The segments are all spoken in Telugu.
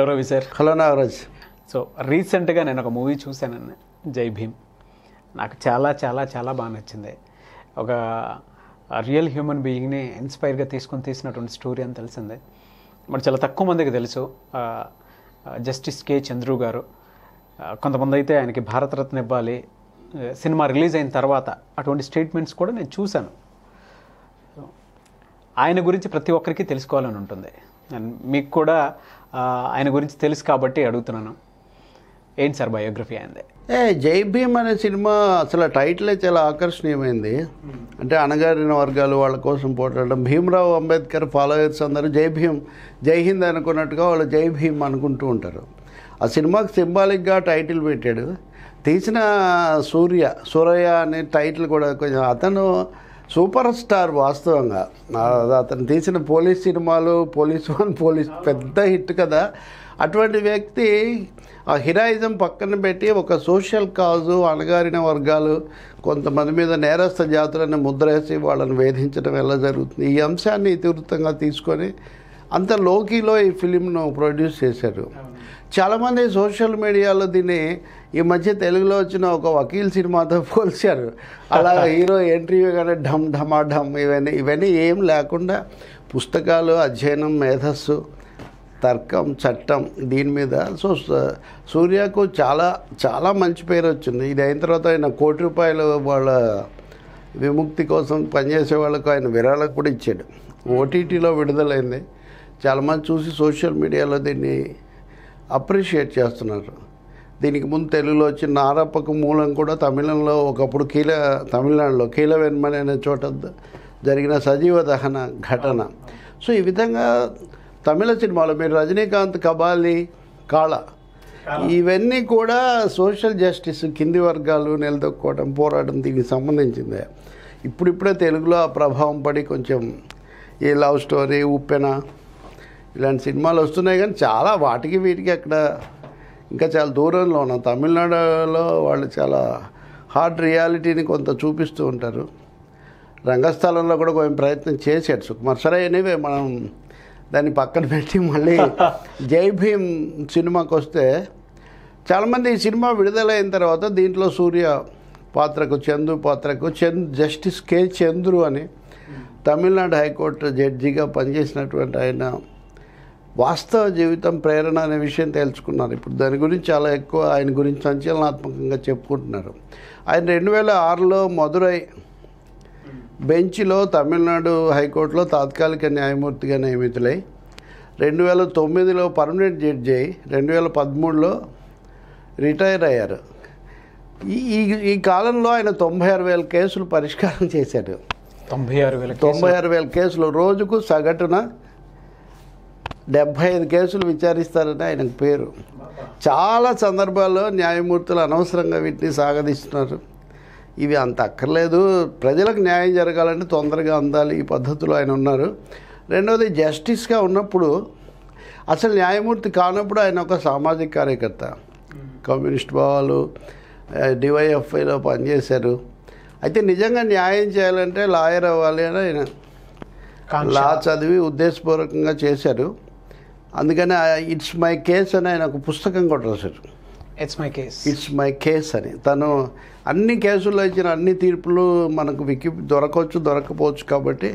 hello Ravi sir hello Nagaraj so రీసెంట్గా నేను ఒక మూవీ చూశానండి జై భీమ్ నాకు చాలా చాలా చాలా బాగా నచ్చింది ఒక రియల్ హ్యూమన్ బీయింగ్ని ఇన్స్పైర్గా తీసుకొని తీసినటువంటి స్టోరీ అని తెలిసింది మరి చాలా తక్కువ మందికి తెలుసు జస్టిస్ కే చంద్రు గారు కొంతమంది అయితే ఆయనకి భారతరత్న ఇవ్వాలి సినిమా రిలీజ్ అయిన తర్వాత అటువంటి స్టేట్మెంట్స్ కూడా నేను చూశాను ఆయన గురించి ప్రతి ఒక్కరికి తెలుసుకోవాలని ఉంటుంది అండ్ మీకు కూడా ఆయన గురించి తెలుసు కాబట్టి అడుగుతున్నాను ఏంటి సార్ బయోగ్రఫీ అయింది ఏ జై భీమ్ అనే సినిమా అసలు టైటిలే చాలా ఆకర్షణీయమైంది అంటే అనగారిన వర్గాలు వాళ్ళ కోసం పోట్లాడడం భీమరావు అంబేద్కర్ ఫాలోయర్స్ అందరూ జై భీమ్ జై హింద్ అనుకున్నట్టుగా వాళ్ళు జై భీమ్ అనుకుంటూ ఉంటారు ఆ సినిమాకి సింబాలిక్గా టైటిల్ పెట్టాడు తీసిన సూర్య సూరయ్య అనే టైటిల్ కూడా కొంచెం అతను సూపర్ స్టార్ వాస్తవంగా అతను తీసిన పోలీస్ సినిమాలు పోలీస్ వన్ పోలీస్ పెద్ద హిట్ కదా అటువంటి వ్యక్తి ఆ హిరాయిజం పక్కన పెట్టి ఒక సోషల్ కాజు అణగారిన వర్గాలు కొంతమంది మీద నేరస్థ జాతులను ముద్రేసి వాళ్ళని వేధించడం ఎలా జరుగుతుంది ఈ అంశాన్ని ఇతివృత్తంగా తీసుకొని అంత లోకీలో ఈ ఫిలింను ప్రొడ్యూస్ చేశారు చాలామంది సోషల్ మీడియాలో దీన్ని ఈ మధ్య తెలుగులో వచ్చిన ఒక వకీల్ సినిమాతో పోల్చారు అలా హీరో ఎంట్రీ కానీ ఢమ్ ఢమా ఢమ్ ఇవన్నీ ఇవన్నీ ఏం లేకుండా పుస్తకాలు అధ్యయనం మేధస్సు తర్కం చట్టం దీని మీద సో సూర్యకు చాలా చాలా మంచి పేరు వచ్చింది ఇది అయిన తర్వాత ఆయన కోటి రూపాయలు వాళ్ళ విముక్తి కోసం పనిచేసే వాళ్ళకు ఆయన విరాళం కూడా ఇచ్చాడు ఓటీటీలో విడుదలైంది చాలామంది చూసి సోషల్ మీడియాలో దీన్ని అప్రిషియేట్ చేస్తున్నారు దీనికి ముందు తెలుగులో వచ్చిన నారప్పకు మూలం కూడా తమిళంలో ఒకప్పుడు కీల తమిళనాడులో కీలవెన్మని అనే చోట జరిగిన సజీవ దహన ఘటన సో ఈ విధంగా తమిళ సినిమాలో మీరు రజనీకాంత్ కబాలి కాళ ఇవన్నీ కూడా సోషల్ జస్టిస్ కింది వర్గాలు నిలదొక్కోవడం పోరాటం దీనికి సంబంధించిందే ఇప్పుడిప్పుడే తెలుగులో ఆ ప్రభావం పడి కొంచెం ఈ లవ్ స్టోరీ ఉప్పెన ఇలాంటి సినిమాలు వస్తున్నాయి కానీ చాలా వాటికి వీటికి అక్కడ ఇంకా చాలా దూరంలో ఉన్నాం తమిళనాడులో వాళ్ళు చాలా హార్డ్ రియాలిటీని కొంత చూపిస్తూ ఉంటారు రంగస్థలంలో కూడా కొంచెం ప్రయత్నం చేశాడు సుకుమార్ సరే అనేవే మనం దాన్ని పక్కన పెట్టి మళ్ళీ జై భీమ్ సినిమాకి వస్తే చాలామంది ఈ సినిమా విడుదలైన తర్వాత దీంట్లో సూర్య పాత్రకు చందు పాత్రకు చంద్ జస్టిస్ కే చంద్రు అని తమిళనాడు హైకోర్టు జడ్జిగా పనిచేసినటువంటి ఆయన వాస్తవ జీవితం ప్రేరణ అనే విషయం తెలుసుకున్నారు ఇప్పుడు దాని గురించి చాలా ఎక్కువ ఆయన గురించి సంచలనాత్మకంగా చెప్పుకుంటున్నారు ఆయన రెండు వేల ఆరులో మధురై బెంచ్లో తమిళనాడు హైకోర్టులో తాత్కాలిక న్యాయమూర్తిగా నియమితులై రెండు వేల తొమ్మిదిలో పర్మనెంట్ జడ్జి అయి రెండు వేల పదమూడులో రిటైర్ అయ్యారు ఈ ఈ కాలంలో ఆయన తొంభై ఆరు వేల కేసులు పరిష్కారం చేశారు తొంభై ఆరు వేల తొంభై ఆరు వేల కేసులు రోజుకు సగటున డెబ్భై ఐదు కేసులు విచారిస్తారని ఆయనకు పేరు చాలా సందర్భాల్లో న్యాయమూర్తులు అనవసరంగా వీటిని సాగదీస్తున్నారు ఇవి అంత అక్కర్లేదు ప్రజలకు న్యాయం జరగాలంటే తొందరగా అందాలి ఈ పద్ధతిలో ఆయన ఉన్నారు రెండవది జస్టిస్గా ఉన్నప్పుడు అసలు న్యాయమూర్తి కానప్పుడు ఆయన ఒక సామాజిక కార్యకర్త కమ్యూనిస్ట్ భావాలు డివైఎఫ్ఐలో పనిచేశారు అయితే నిజంగా న్యాయం చేయాలంటే లాయర్ అవ్వాలి అని ఆయన లా చదివి ఉద్దేశపూర్వకంగా చేశారు అందుకని ఇట్స్ మై కేస్ అని ఆయన ఒక పుస్తకం కూడా రాశారు it's my case it's my case అని తను అన్ని కేసుల్లో ఇచ్చిన అన్ని తీర్పులు మనకు వికి దొరకవచ్చు దొరకపోవచ్చు కాబట్టి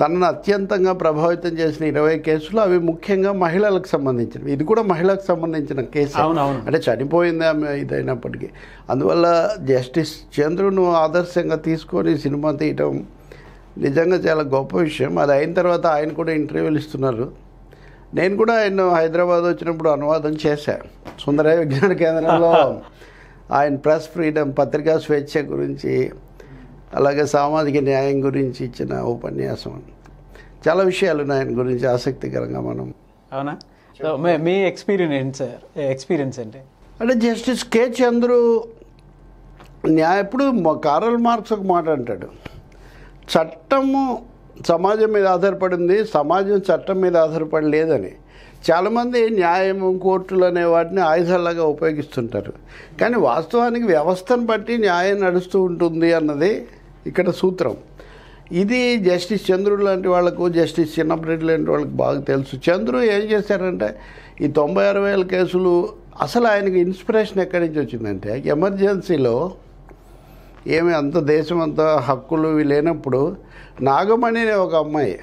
తనను అత్యంతంగా ప్రభావితం చేసిన ఇరవై కేసులు అవి ముఖ్యంగా మహిళలకు సంబంధించినవి ఇది కూడా మహిళలకు సంబంధించిన కేసు అంటే చనిపోయింది ఆమె ఇదైనప్పటికీ అందువల్ల జస్టిస్ చంద్రును ఆదర్శంగా తీసుకొని సినిమా తీయటం నిజంగా చాలా గొప్ప విషయం అది అయిన తర్వాత ఆయన కూడా ఇంటర్వ్యూలు ఇస్తున్నారు నేను కూడా ఆయన హైదరాబాద్ వచ్చినప్పుడు అనువాదం చేశాను సుందరయ్య విజ్ఞాన కేంద్రంలో ఆయన ప్రెస్ ఫ్రీడమ్ పత్రికా స్వేచ్ఛ గురించి అలాగే సామాజిక న్యాయం గురించి ఇచ్చిన ఉపన్యాసం చాలా విషయాలు ఆయన గురించి ఆసక్తికరంగా మనం అవునా మీ ఎక్స్పీరియన్స్ ఎక్స్పీరియన్స్ అంటే అంటే జస్టిస్ కే చంద్రు న్యాయప్పుడు కారల్ మార్క్స్ ఒక మాట అంటాడు చట్టము సమాజం మీద ఆధారపడింది సమాజం చట్టం మీద ఆధారపడి లేదని చాలామంది న్యాయం కోర్టులు అనే వాటిని ఆయుధాలుగా ఉపయోగిస్తుంటారు కానీ వాస్తవానికి వ్యవస్థను బట్టి న్యాయం నడుస్తూ ఉంటుంది అన్నది ఇక్కడ సూత్రం ఇది జస్టిస్ చంద్రుడు లాంటి వాళ్ళకు జస్టిస్ చిన్నప్పటి లాంటి వాళ్ళకి బాగా తెలుసు చంద్రు ఏం చేశారంటే ఈ తొంభై అరవై వేల కేసులు అసలు ఆయనకి ఇన్స్పిరేషన్ ఎక్కడి నుంచి వచ్చిందంటే ఎమర్జెన్సీలో ఏమి అంత దేశం అంత హక్కులు లేనప్పుడు నాగమణి అనే ఒక అమ్మాయి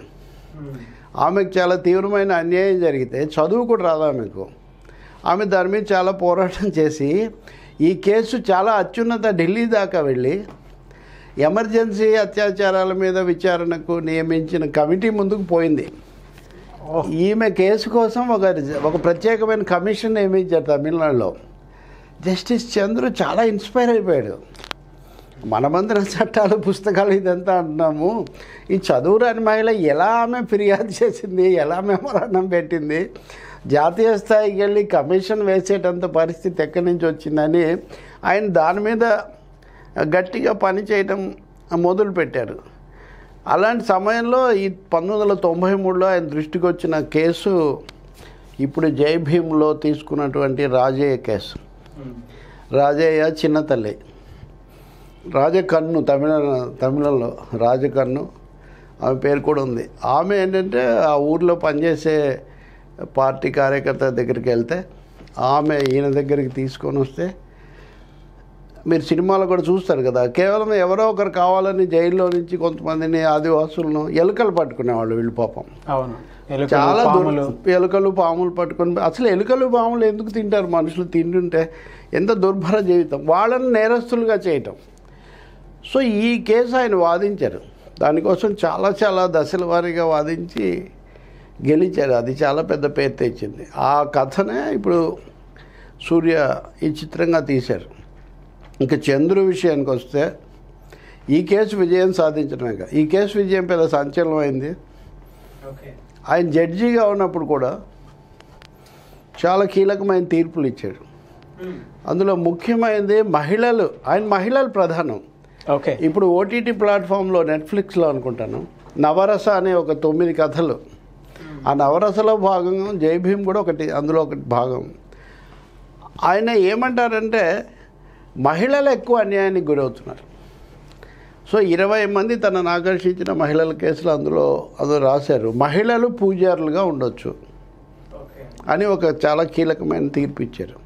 ఆమెకు చాలా తీవ్రమైన అన్యాయం జరిగితే చదువు కూడా రాదు ఆమెకు ఆమె దాని మీద చాలా పోరాటం చేసి ఈ కేసు చాలా అత్యున్నత ఢిల్లీ దాకా వెళ్ళి ఎమర్జెన్సీ అత్యాచారాల మీద విచారణకు నియమించిన కమిటీ ముందుకు పోయింది ఈమె కేసు కోసం ఒక ఒక ప్రత్యేకమైన కమిషన్ నియమించారు తమిళనాడులో జస్టిస్ చంద్రు చాలా ఇన్స్పైర్ అయిపోయాడు మనమందర చట్టాలు పుస్తకాలు ఇదంతా అంటున్నాము ఈ చదువురాని మహిళ ఎలా ఆమె ఫిర్యాదు చేసింది ఎలా మెమరాండం పెట్టింది జాతీయ స్థాయికి వెళ్ళి కమిషన్ వేసేటంత పరిస్థితి ఎక్కడి నుంచి వచ్చిందని ఆయన దాని మీద గట్టిగా పనిచేయటం మొదలుపెట్టారు అలాంటి సమయంలో ఈ పంతొమ్మిది వందల తొంభై మూడులో ఆయన దృష్టికి వచ్చిన కేసు ఇప్పుడు జై భీమ్లో తీసుకున్నటువంటి రాజయ్య కేసు రాజయ్య చిన్నతల్లి రాజకన్ను తమిళ తమిళంలో రాజకన్ను ఆమె పేరు కూడా ఉంది ఆమె ఏంటంటే ఆ ఊర్లో పనిచేసే పార్టీ కార్యకర్త దగ్గరికి వెళ్తే ఆమె ఈయన దగ్గరికి తీసుకొని వస్తే మీరు సినిమాలో కూడా చూస్తారు కదా కేవలం ఎవరో ఒకరు కావాలని జైల్లో నుంచి కొంతమందిని ఆదివాసులను ఎలుకలు పట్టుకునేవాళ్ళు వీళ్ళు పాపం అవును చాలా ఎలుకలు పాములు పట్టుకొని అసలు ఎలుకలు పాములు ఎందుకు తింటారు మనుషులు తింటుంటే ఎంత దుర్భర జీవితం వాళ్ళని నేరస్తులుగా చేయటం సో ఈ కేసు ఆయన వాదించారు దానికోసం చాలా చాలా దశల వారీగా వాదించి గెలిచారు అది చాలా పెద్ద పేరు తెచ్చింది ఆ కథనే ఇప్పుడు సూర్య ఈ చిత్రంగా తీశారు ఇంకా చంద్రు విషయానికి వస్తే ఈ కేసు విజయం సాధించడమే ఈ కేసు విజయం పెద్ద సంచలనం అయింది ఆయన జడ్జిగా ఉన్నప్పుడు కూడా చాలా కీలకమైన తీర్పులు ఇచ్చాడు అందులో ముఖ్యమైనది మహిళలు ఆయన మహిళలు ప్రధానం ఓకే ఇప్పుడు ఓటీటీ ప్లాట్ఫామ్లో నెట్ఫ్లిక్స్లో అనుకుంటాను నవరస అనే ఒక తొమ్మిది కథలు ఆ నవరసలో భాగంగా జై భీమ్ కూడా ఒకటి అందులో ఒకటి భాగం ఆయన ఏమంటారంటే మహిళలు ఎక్కువ అన్యాయానికి గురవుతున్నారు సో ఇరవై మంది తనను ఆకర్షించిన మహిళల కేసులు అందులో అందులో రాశారు మహిళలు పూజారులుగా ఉండొచ్చు అని ఒక చాలా కీలకమైన తీర్పు ఇచ్చారు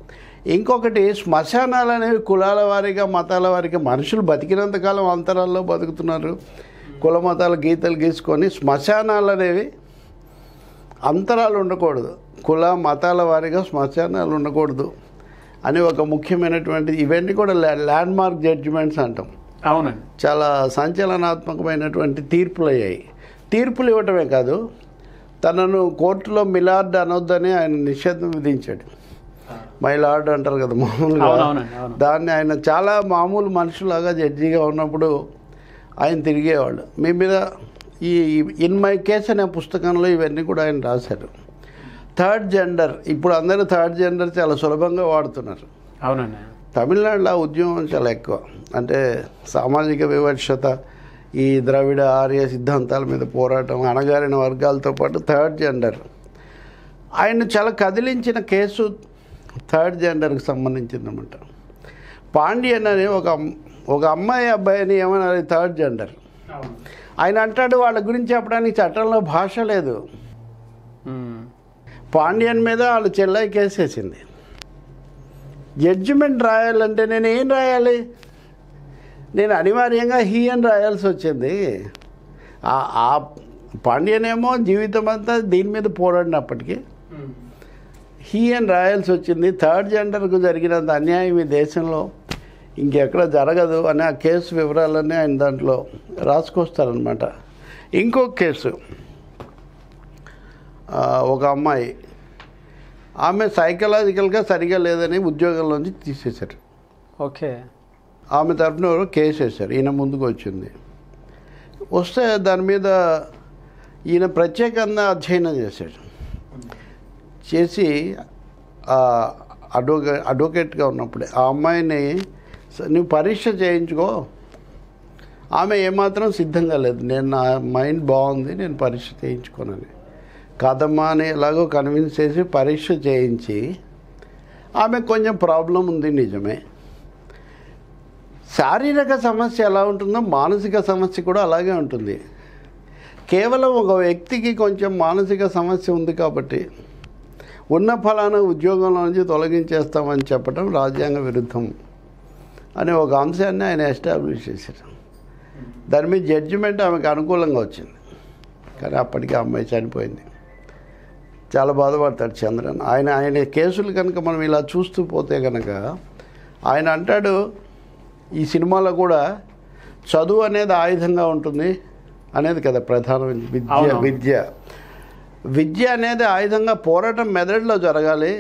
ఇంకొకటి శ్మశానాలు అనేవి కులాల వారిగా మతాల వారిగా మనుషులు బతికినంతకాలం అంతరాల్లో బతుకుతున్నారు కుల మతాలు గీతలు గీసుకొని శ్మశానాలు అనేవి అంతరాలు ఉండకూడదు కుల మతాల వారిగా శ్మశానాలు ఉండకూడదు అని ఒక ముఖ్యమైనటువంటి ఇవన్నీ కూడా ల్యాండ్ మార్క్ జడ్జిమెంట్స్ అంటాం అవునండి చాలా సంచలనాత్మకమైనటువంటి తీర్పులు అయ్యాయి తీర్పులు ఇవ్వటమే కాదు తనను కోర్టులో మిలార్డ్ అనొద్దని ఆయన నిషేధం విధించాడు మై లార్డ్ అంటారు కదా మామూలుగా దాన్ని ఆయన చాలా మామూలు మనుషులాగా జడ్జిగా ఉన్నప్పుడు ఆయన తిరిగేవాళ్ళు మీ మీద ఈ ఇన్ మై కేస్ అనే పుస్తకంలో ఇవన్నీ కూడా ఆయన రాశారు థర్డ్ జెండర్ ఇప్పుడు అందరూ థర్డ్ జెండర్ చాలా సులభంగా వాడుతున్నారు అవునండి తమిళనాడులో ఉద్యమం చాలా ఎక్కువ అంటే సామాజిక వివక్షత ఈ ద్రవిడ ఆర్య సిద్ధాంతాల మీద పోరాటం అణగారిన వర్గాలతో పాటు థర్డ్ జెండర్ ఆయన చాలా కదిలించిన కేసు థర్డ్ జెండర్కి అనమాట పాండ్యన్ అనే ఒక ఒక అమ్మాయి అబ్బాయి అని ఏమన్నారు థర్డ్ జెండర్ ఆయన అంటాడు వాళ్ళ గురించి చెప్పడానికి చట్టంలో భాష లేదు పాండ్యన్ మీద వాళ్ళు చెల్లై కేసేసింది జడ్జిమెంట్ రాయాలంటే నేను ఏం రాయాలి నేను అనివార్యంగా హీ అని రాయాల్సి వచ్చింది ఆ పాండ్యనేమో జీవితం అంతా దీని మీద పోరాడినప్పటికీ హీ అండ్ రాయాల్సి వచ్చింది థర్డ్ జెండర్కు జరిగినంత అన్యాయం ఈ దేశంలో ఇంకెక్కడ జరగదు అని ఆ కేసు వివరాలన్నీ ఆయన దాంట్లో రాసుకొస్తారనమాట ఇంకో కేసు ఒక అమ్మాయి ఆమె సైకలాజికల్గా సరిగా లేదని ఉద్యోగంలోంచి తీసేశారు ఓకే ఆమె తరఫున ఎవరో కేసు వేశారు ఈయన ముందుకు వచ్చింది వస్తే దాని మీద ఈయన ప్రత్యేకంగా అధ్యయనం చేశాడు చేసి అడ్వకే అడ్వకేట్గా ఉన్నప్పుడే ఆ అమ్మాయిని నువ్వు పరీక్ష చేయించుకో ఆమె ఏమాత్రం సిద్ధంగా లేదు నేను నా మైండ్ బాగుంది నేను పరీక్ష చేయించుకోనని కాదమ్మా అని ఎలాగో కన్విన్స్ చేసి పరీక్ష చేయించి ఆమె కొంచెం ప్రాబ్లం ఉంది నిజమే శారీరక సమస్య ఎలా ఉంటుందో మానసిక సమస్య కూడా అలాగే ఉంటుంది కేవలం ఒక వ్యక్తికి కొంచెం మానసిక సమస్య ఉంది కాబట్టి ఉన్న ఫలానా ఉద్యోగంలో నుంచి తొలగించేస్తామని చెప్పడం రాజ్యాంగ విరుద్ధం అనే ఒక అంశాన్ని ఆయన ఎస్టాబ్లిష్ చేశారు దాని మీద జడ్జిమెంట్ ఆమెకు అనుకూలంగా వచ్చింది కానీ అప్పటికే అమ్మాయి చనిపోయింది చాలా బాధపడతాడు చంద్రన్ ఆయన ఆయన కేసులు కనుక మనం ఇలా చూస్తూ పోతే కనుక ఆయన అంటాడు ఈ సినిమాలో కూడా చదువు అనేది ఆయుధంగా ఉంటుంది అనేది కదా ప్రధాన విద్య విద్య విద్య అనేది ఆయుధంగా పోరాటం మెదడులో జరగాలి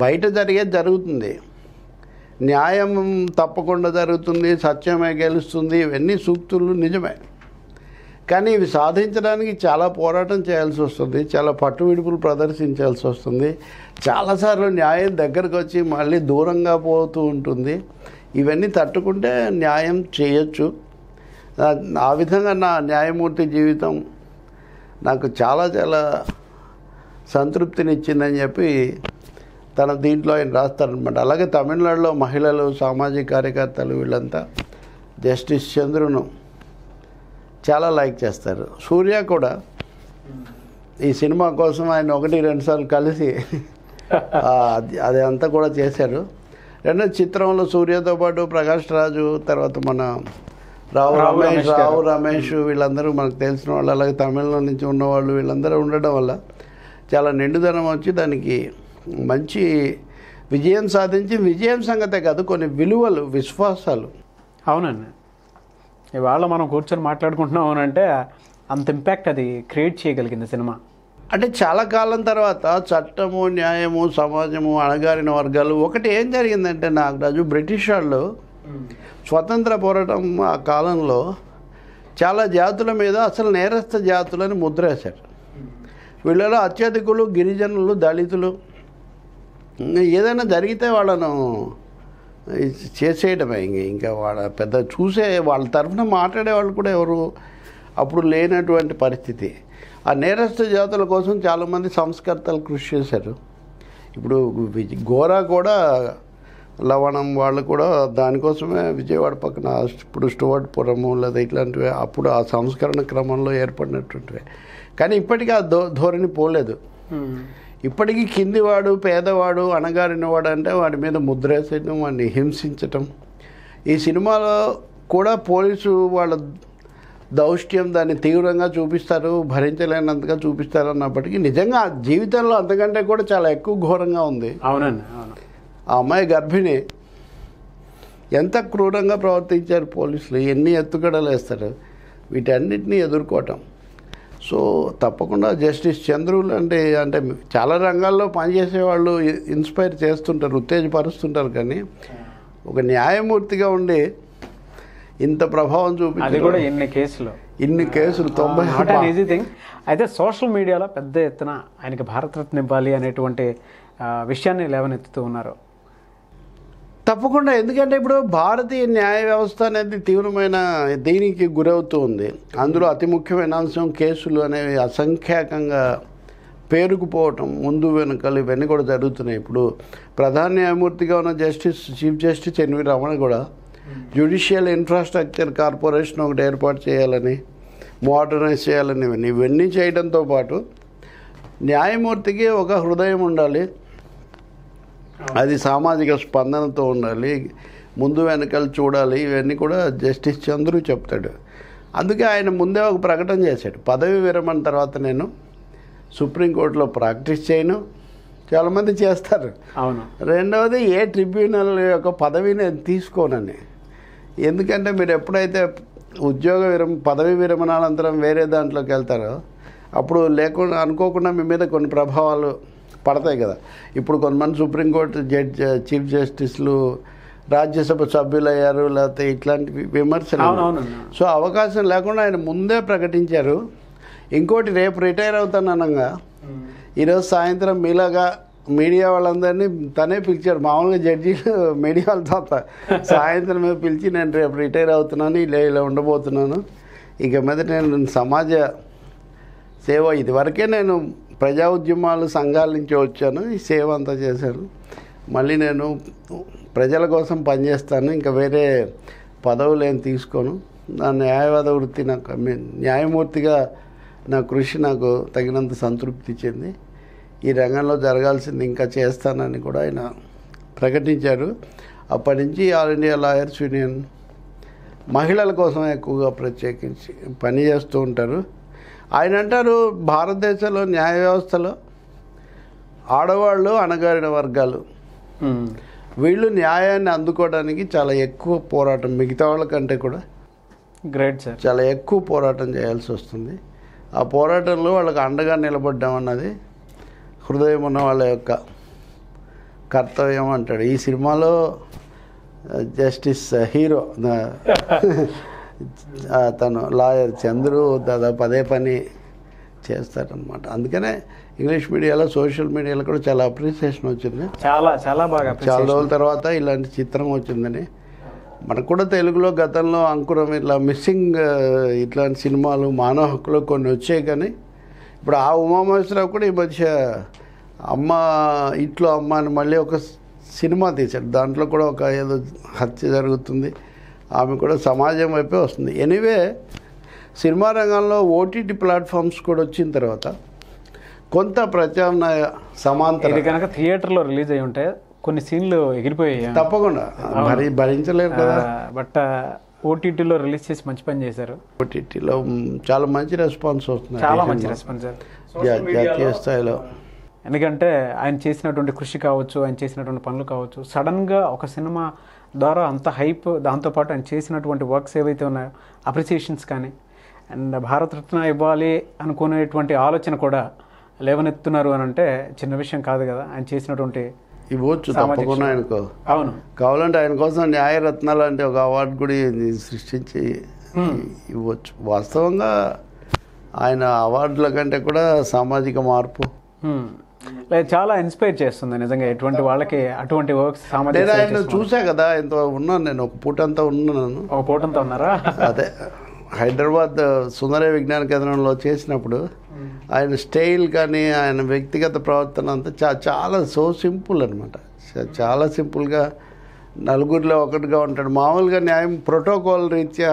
బయట జరిగేది జరుగుతుంది న్యాయం తప్పకుండా జరుగుతుంది సత్యమే గెలుస్తుంది ఇవన్నీ సూక్తులు నిజమే కానీ ఇవి సాధించడానికి చాలా పోరాటం చేయాల్సి వస్తుంది చాలా పట్టు విడుపులు ప్రదర్శించాల్సి వస్తుంది చాలాసార్లు న్యాయం దగ్గరకు వచ్చి మళ్ళీ దూరంగా పోతూ ఉంటుంది ఇవన్నీ తట్టుకుంటే న్యాయం చేయొచ్చు ఆ విధంగా నా న్యాయమూర్తి జీవితం నాకు చాలా చాలా సంతృప్తినిచ్చిందని చెప్పి తన దీంట్లో ఆయన రాస్తారనమాట అలాగే తమిళనాడులో మహిళలు సామాజిక కార్యకర్తలు వీళ్ళంతా జస్టిస్ చంద్రును చాలా లైక్ చేస్తారు సూర్య కూడా ఈ సినిమా కోసం ఆయన ఒకటి రెండుసార్లు కలిసి అది అంతా కూడా చేశారు రెండో చిత్రంలో సూర్యతో పాటు ప్రకాష్ రాజు తర్వాత మన రావు రమేష్ రావు రమేష్ వీళ్ళందరూ మనకు తెలిసిన వాళ్ళు అలాగే తమిళనాడు నుంచి ఉన్నవాళ్ళు వీళ్ళందరూ ఉండడం వల్ల చాలా నిండుదనం వచ్చి దానికి మంచి విజయం సాధించి విజయం సంగతే కాదు కొన్ని విలువలు విశ్వాసాలు అవునండి ఇవాళ మనం కూర్చొని మాట్లాడుకుంటున్నాం అంటే అంత ఇంపాక్ట్ అది క్రియేట్ చేయగలిగింది సినిమా అంటే చాలా కాలం తర్వాత చట్టము న్యాయము సమాజము అణగారిన వర్గాలు ఒకటి ఏం జరిగిందంటే నాగరాజు బ్రిటిష్ వాళ్ళు స్వతంత్ర పోరాటం ఆ కాలంలో చాలా జాతుల మీద అసలు నేరస్థ జాతులని ముద్రేశారు వీళ్ళలో అత్యధికులు గిరిజనులు దళితులు ఏదైనా జరిగితే వాళ్ళను చేసేయటమే ఇంకా ఇంకా వాళ్ళ పెద్ద చూసే వాళ్ళ తరఫున మాట్లాడేవాళ్ళు కూడా ఎవరు అప్పుడు లేనటువంటి పరిస్థితి ఆ నేరస్థ జాతుల కోసం చాలామంది సంస్కర్తలు కృషి చేశారు ఇప్పుడు గోరా కూడా లవణం వాళ్ళు కూడా దానికోసమే విజయవాడ పక్కన ఇప్పుడు స్టువర్ట్పురము లేదా ఇట్లాంటివి అప్పుడు ఆ సంస్కరణ క్రమంలో ఏర్పడినటువంటివి కానీ ఇప్పటికీ ఆ ధో ధోరణి పోలేదు ఇప్పటికీ కిందివాడు పేదవాడు వాడు అంటే వాడి మీద ముద్రేసేయడం వాడిని హింసించటం ఈ సినిమాలో కూడా పోలీసు వాళ్ళ దౌష్ట్యం దాన్ని తీవ్రంగా చూపిస్తారు భరించలేనంతగా చూపిస్తారు అన్నప్పటికీ నిజంగా జీవితంలో అంతకంటే కూడా చాలా ఎక్కువ ఘోరంగా ఉంది అవునండి ఆ అమ్మాయి గర్భిణి ఎంత క్రూరంగా ప్రవర్తించారు పోలీసులు ఎన్ని ఎత్తుగడలు వేస్తారు వీటన్నిటిని ఎదుర్కోవటం సో తప్పకుండా జస్టిస్ చంద్రులు అంటే అంటే చాలా రంగాల్లో పనిచేసేవాళ్ళు ఇన్స్పైర్ చేస్తుంటారు ఉత్తేజపరుస్తుంటారు కానీ ఒక న్యాయమూర్తిగా ఉండి ఇంత ప్రభావం చూపించారు ఇన్ని కేసులు ఇన్ని కేసులు తొంభై ఈజీ థింగ్ అయితే సోషల్ మీడియాలో పెద్ద ఎత్తున ఆయనకి భారతరత్న ఇవ్వాలి అనేటువంటి విషయాన్ని లేవనెత్తుతూ ఉన్నారు తప్పకుండా ఎందుకంటే ఇప్పుడు భారతీయ న్యాయ వ్యవస్థ అనేది తీవ్రమైన దీనికి గురవుతూ ఉంది అందులో అతి ముఖ్యమైన అంశం కేసులు అనేవి అసంఖ్యాకంగా పేరుకుపోవటం ముందు వెనుకలు ఇవన్నీ కూడా జరుగుతున్నాయి ఇప్పుడు ప్రధాన న్యాయమూర్తిగా ఉన్న justice chief justice NV Ramana కూడా జ్యుడిషియల్ ఇన్ఫ్రాస్ట్రక్చర్ కార్పొరేషన్ ఒకటి ఏర్పాటు చేయాలని మోడర్నైజ్ చేయాలని ఇవన్నీ ఇవన్నీ చేయడంతో పాటు న్యాయమూర్తికి ఒక హృదయం ఉండాలి అది సామాజిక స్పందనతో ఉండాలి ముందు వెనకాల చూడాలి ఇవన్నీ కూడా జస్టిస్ చంద్రు చెప్తాడు అందుకే ఆయన ముందే ఒక ప్రకటన చేశాడు పదవి విరమణ తర్వాత నేను సుప్రీంకోర్టులో ప్రాక్టీస్ చేయను చాలామంది చేస్తారు అవును రెండవది ఏ ట్రిబ్యునల్ యొక్క పదవి నేను తీసుకోనని ఎందుకంటే మీరు ఎప్పుడైతే ఉద్యోగ విరమ పదవి విరమణానంతరం వేరే దాంట్లోకి వెళ్తారో అప్పుడు లేకుండా అనుకోకుండా మీ మీద కొన్ని ప్రభావాలు పడతాయి కదా ఇప్పుడు కొంతమంది సుప్రీంకోర్టు జడ్జ్ చీఫ్ జస్టిస్లు రాజ్యసభ సభ్యులయ్యారు లేకపోతే ఇట్లాంటి విమర్శలు సో అవకాశం లేకుండా ఆయన ముందే ప్రకటించారు ఇంకోటి రేపు రిటైర్ అనగా ఈరోజు సాయంత్రం మీలాగా మీడియా వాళ్ళందరినీ తనే పిలిచారు మామూలుగా జడ్జీలు మీడియా తర్వాత సాయంత్రం పిలిచి నేను రేపు రిటైర్ అవుతున్నాను ఇలా ఇలా ఉండబోతున్నాను ఇక మీద నేను సమాజ సేవ ఇదివరకే నేను ప్రజా ఉద్యమాలు సంఘాల నుంచి వచ్చాను ఈ సేవ అంతా చేశాను మళ్ళీ నేను ప్రజల కోసం పనిచేస్తాను ఇంకా వేరే పదవులు ఏం తీసుకోను నా న్యాయవాద వృత్తి నాకు న్యాయమూర్తిగా నా కృషి నాకు తగినంత సంతృప్తి చెంది ఈ రంగంలో జరగాల్సింది ఇంకా చేస్తానని కూడా ఆయన ప్రకటించారు అప్పటి నుంచి ఆల్ ఇండియా లాయర్స్ యూనియన్ మహిళల కోసం ఎక్కువగా ప్రత్యేకించి పనిచేస్తూ ఉంటారు ఆయన అంటారు భారతదేశంలో న్యాయ వ్యవస్థలో ఆడవాళ్ళు అణగారిన వర్గాలు వీళ్ళు న్యాయాన్ని అందుకోవడానికి చాలా ఎక్కువ పోరాటం మిగతా వాళ్ళకంటే కూడా గ్రేట్ సార్ చాలా ఎక్కువ పోరాటం చేయాల్సి వస్తుంది ఆ పోరాటంలో వాళ్ళకి అండగా నిలబడ్డం అన్నది హృదయం ఉన్న వాళ్ళ యొక్క కర్తవ్యం అంటాడు ఈ సినిమాలో జస్టిస్ uh, హీరో తను లాయర్ చంద్రు దాదాపు పదే పని చేస్తారనమాట అందుకనే ఇంగ్లీష్ మీడియాలో సోషల్ మీడియాలో కూడా చాలా అప్రిసియేషన్ వచ్చింది చాలా చాలా బాగా చాలా రోజుల తర్వాత ఇలాంటి చిత్రం వచ్చిందని మనకు కూడా తెలుగులో గతంలో అంకురం ఇట్లా మిస్సింగ్ ఇట్లాంటి సినిమాలు మానవ హక్కులు కొన్ని వచ్చాయి కానీ ఇప్పుడు ఆ ఉమామహేశ్వరరావు కూడా ఈ మధ్య అమ్మ ఇంట్లో అమ్మ అని మళ్ళీ ఒక సినిమా తీశాడు దాంట్లో కూడా ఒక ఏదో హత్య జరుగుతుంది ఆమె కూడా సమాజం వైపే వస్తుంది ఎనీవే సినిమా రంగంలో ఓటీటీ ప్లాట్ఫామ్స్ కూడా వచ్చిన తర్వాత కొంత ప్రత్యామ్నాయ సమాంతర కనుక థియేటర్లో రిలీజ్ అయి ఉంటే కొన్ని సీన్లు ఎగిరిపోయాయి తప్పకుండా మరి భరించలేరు కదా బట్ ఓటీటీలో రిలీజ్ చేసి మంచి పని చేశారు ఓటీటీలో చాలా మంచి రెస్పాన్స్ వస్తుంది చాలా మంచి రెస్పాన్స్ జాతీయ స్థాయిలో ఎందుకంటే ఆయన చేసినటువంటి కృషి కావచ్చు ఆయన చేసినటువంటి పనులు కావచ్చు సడన్గా ఒక సినిమా ద్వారా అంత హైప్ దాంతోపాటు ఆయన చేసినటువంటి వర్క్స్ ఏవైతే ఉన్నాయో అప్రిసియేషన్స్ కానీ అండ్ భారతరత్న ఇవ్వాలి అనుకునేటువంటి ఆలోచన కూడా లేవనెత్తున్నారు అని అంటే చిన్న విషయం కాదు కదా ఆయన చేసినటువంటి ఇవ్వచ్చు తప్పకుండా ఆయనకు అవును కావాలంటే ఆయన కోసం న్యాయరత్నాలు అంటే ఒక అవార్డు కూడా సృష్టించి ఇవ్వచ్చు వాస్తవంగా ఆయన అవార్డుల కంటే కూడా సామాజిక మార్పు లేదు చాలా ఇన్స్పైర్ చేస్తుంది నిజంగా ఎటువంటి వాళ్ళకి అటువంటి వర్క్స్ లేదా ఆయన చూసా కదా ఎంత ఉన్నాను నేను ఒక పూట అంతా ఉన్నాను ఒక పూట అంతా ఉన్నారా అదే హైదరాబాద్ సుందర విజ్ఞాన కేంద్రంలో చేసినప్పుడు ఆయన స్టైల్ కానీ ఆయన వ్యక్తిగత ప్రవర్తన అంతా చా చాలా సో సింపుల్ అనమాట చాలా సింపుల్గా నలుగురిలో ఒకటిగా ఉంటాడు మామూలుగా న్యాయం ప్రోటోకాల్ రీత్యా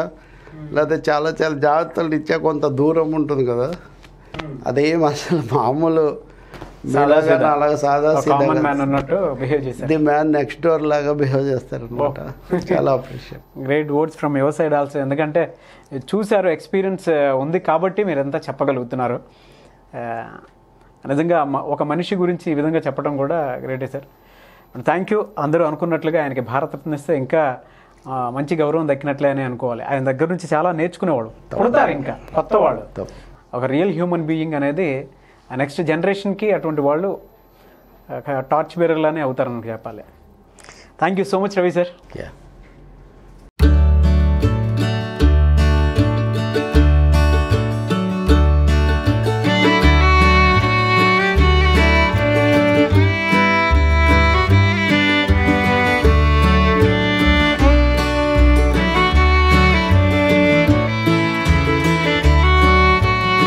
లేకపోతే చాలా చాలా జాగ్రత్తలు ఇచ్చా కొంత దూరం ఉంటుంది కదా అదేం అసలు మామూలు బిహేవ్ మ్యాన్ నెక్స్ట్ డోర్ లాగా బిహేవ్ చేస్తారు great words from your side also ఎందుకంటే చూశారు ఎక్స్పీరియన్స్ uh, ఉంది కాబట్టి మీరు ఎంత చెప్పగలుగుతున్నారు uh, నిజంగా ఒక మనిషి గురించి ఈ విధంగా చెప్పడం కూడా గ్రేటే సార్ థ్యాంక్ యూ అందరూ అనుకున్నట్లుగా ఆయనకి భారత ఇస్తే ఇంకా మంచి గౌరవం దక్కినట్లే అని అనుకోవాలి ఆయన దగ్గర నుంచి చాలా నేర్చుకునేవాడు పుడతారు ఇంకా కొత్తవాడు ఒక రియల్ హ్యూమన్ బీయింగ్ అనేది ఆ నెక్స్ట్ జనరేషన్కి అటువంటి వాళ్ళు టార్చ్ బేరర్లానే అవుతారని చెప్పాలి thank you so much Ravi sir